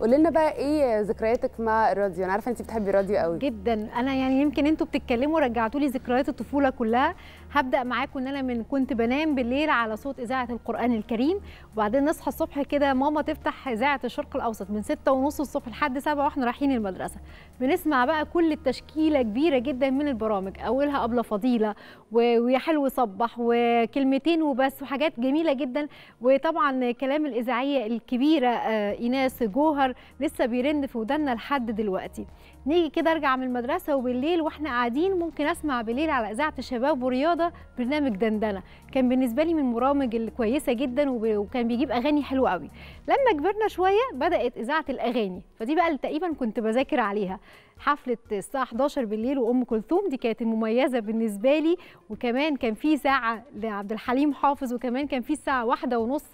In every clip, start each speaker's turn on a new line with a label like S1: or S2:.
S1: قولي لنا بقى ايه ذكرياتك مع الراديو انا عارفه انت بتحبي الراديو قوي جدا انا يعني يمكن انتوا بتتكلموا رجعتوا لي ذكريات الطفوله كلها هبدا معاكم ان انا من كنت بنام بالليل على صوت اذاعه القران الكريم وبعدين نصحى الصبح كده ماما تفتح اذاعه الشرق الاوسط من 6 ونص الصبح لحد 7 واحنا رايحين المدرسه بنسمع بقى كل التشكيله كبيره جدا من البرامج اولها قبل فضيله ويا حلو صبح وكلمتين وبس وحاجات جميله جدا وطبعا كلام الاذاعيه الكبيره آه، ايناس جوهر الحجر لسه بيرن في ودنا لحد دلوقتي نيجي كده ارجع من المدرسه وبالليل واحنا قاعدين ممكن اسمع بالليل على اذاعه شباب ورياضه برنامج دندنه كان بالنسبه لي من البرامج الكويسه جدا وكان بيجيب اغاني حلوه قوي لما كبرنا شويه بدات اذاعه الاغاني فدي بقى اللي تقريبا كنت بذاكر عليها حفله الساعه 11 بالليل وام كلثوم دي كانت المميزه بالنسبه لي وكمان كان في ساعه لعبد الحليم حافظ وكمان كان في الساعه واحدة ونص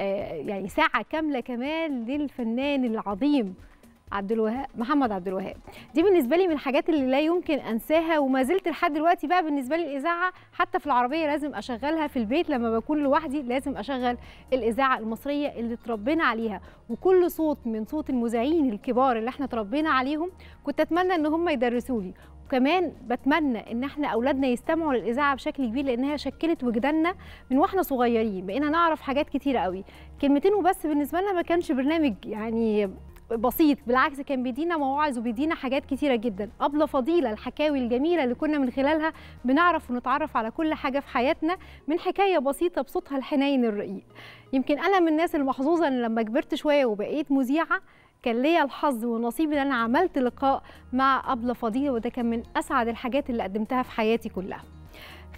S1: آه، يعني ساعه كامله كمان للفنان العظيم عبد الوهاب محمد عبد الوهاب دي بالنسبه لي من الحاجات اللي لا يمكن انساها وما زلت لحد دلوقتي بقى بالنسبه لي الاذاعه حتى في العربيه لازم اشغلها في البيت لما بكون لوحدي لازم اشغل الاذاعه المصريه اللي اتربينا عليها وكل صوت من صوت المذيعين الكبار اللي احنا اتربينا عليهم كنت اتمنى ان هم يدرسوا لي وكمان بتمنى ان احنا اولادنا يستمعوا للاذاعه بشكل كبير لانها شكلت وجداننا من واحنا صغيرين بقينا نعرف حاجات كتيره قوي كلمتين وبس بالنسبه لنا ما كانش برنامج يعني بسيط بالعكس كان بيدينا مواعظ وبيدينا حاجات كتيرة جدا أبلة فضيلة الحكاوي الجميلة اللي كنا من خلالها بنعرف ونتعرف على كل حاجة في حياتنا من حكاية بسيطة بصوتها الحنين الرقيق يمكن أنا من الناس المحظوظة أن لما كبرت شوية وبقيت مذيعة كان ليا الحظ والنصيب ان انا عملت لقاء مع ابله فضيله وده كان من اسعد الحاجات اللي قدمتها في حياتي كلها